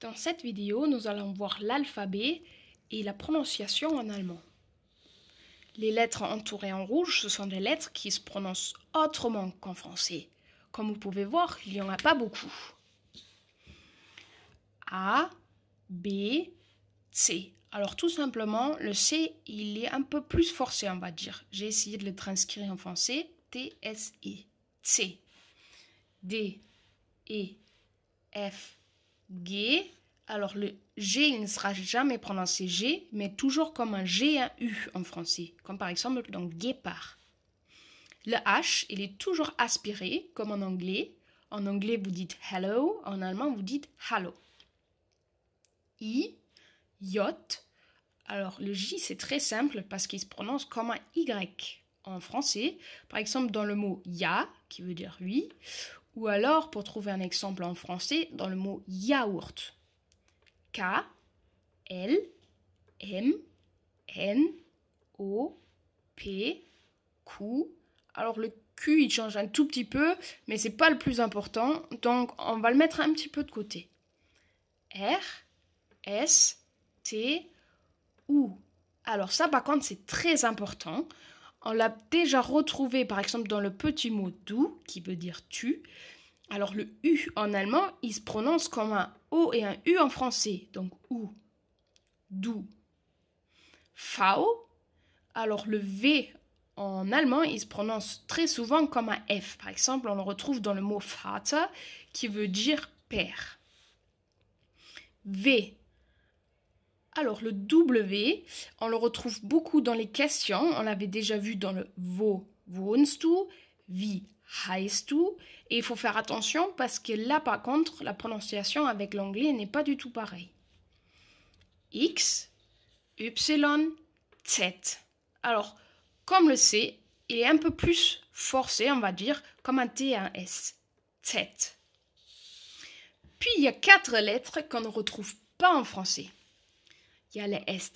Dans cette vidéo, nous allons voir l'alphabet et la prononciation en allemand. Les lettres entourées en rouge, ce sont des lettres qui se prononcent autrement qu'en français. Comme vous pouvez voir, il n'y en a pas beaucoup. A, B, C. Alors tout simplement, le C, il est un peu plus forcé, on va dire. J'ai essayé de le transcrire en français. T, S, I. C. D, E, F, G, Alors le G, il ne sera jamais prononcé G, mais toujours comme un G un U en français, comme par exemple dans guépard. Le H, il est toujours aspiré, comme en anglais. En anglais, vous dites hello, en allemand, vous dites hallo. I, yacht. Alors le J, c'est très simple parce qu'il se prononce comme un Y en français. Par exemple, dans le mot ya, qui veut dire oui, ou alors, pour trouver un exemple en français, dans le mot yaourt. K, L, M, N, O, P, Q. Alors le Q, il change un tout petit peu, mais ce n'est pas le plus important, donc on va le mettre un petit peu de côté. R, S, T, U. Alors ça, par contre, c'est très important. On l'a déjà retrouvé par exemple dans le petit mot du qui veut dire tu. Alors le U en allemand, il se prononce comme un O et un U en français, donc ou, dou. Fao, alors le V en allemand, il se prononce très souvent comme un F. Par exemple, on le retrouve dans le mot Vater qui veut dire père. V alors le W, on le retrouve beaucoup dans les questions. On l'avait déjà vu dans le wo wohnst du, wie heißt Et il faut faire attention parce que là par contre, la prononciation avec l'anglais n'est pas du tout pareille. X, Y, Z. Alors, comme le C, il est un peu plus forcé, on va dire, comme un T et un S. Z. Puis il y a quatre lettres qu'on ne retrouve pas en français. Il y a le s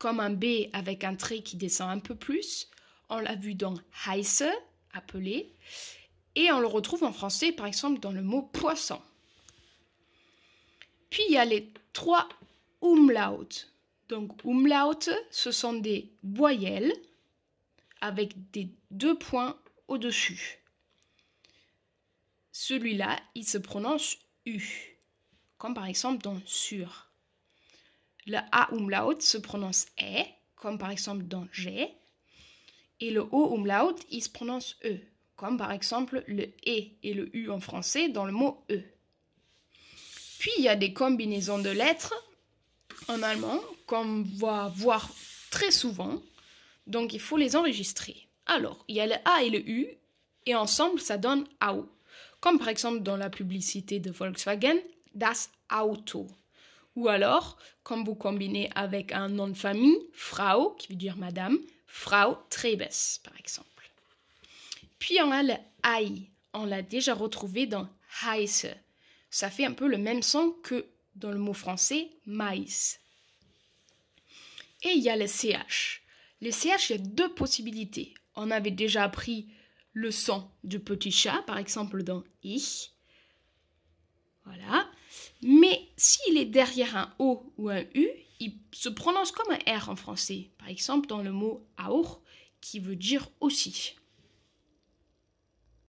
comme un B avec un trait qui descend un peu plus. On l'a vu dans Heise, appelé. Et on le retrouve en français, par exemple, dans le mot poisson. Puis il y a les trois umlautes. Donc umlautes, ce sont des voyelles avec des deux points au-dessus. Celui-là, il se prononce U, comme par exemple dans sur. Le A umlaut se prononce E, comme par exemple dans G. Et le O umlaut, il se prononce E, comme par exemple le E et le U en français dans le mot E. Puis il y a des combinaisons de lettres en allemand comme on va voir très souvent, donc il faut les enregistrer. Alors, il y a le A et le U, et ensemble ça donne AU. Comme par exemple dans la publicité de Volkswagen, das Auto. Ou alors, comme vous combinez avec un nom de famille, Frau, qui veut dire madame, Frau Trebes, par exemple. Puis on a le I, On l'a déjà retrouvé dans heiße. Ça fait un peu le même son que dans le mot français maïs. Et il y a le CH. Le CH, il y a deux possibilités. On avait déjà appris le son du petit chat, par exemple dans ich. Voilà. Mais s'il est derrière un O ou un U, il se prononce comme un R en français. Par exemple, dans le mot aour, qui veut dire aussi.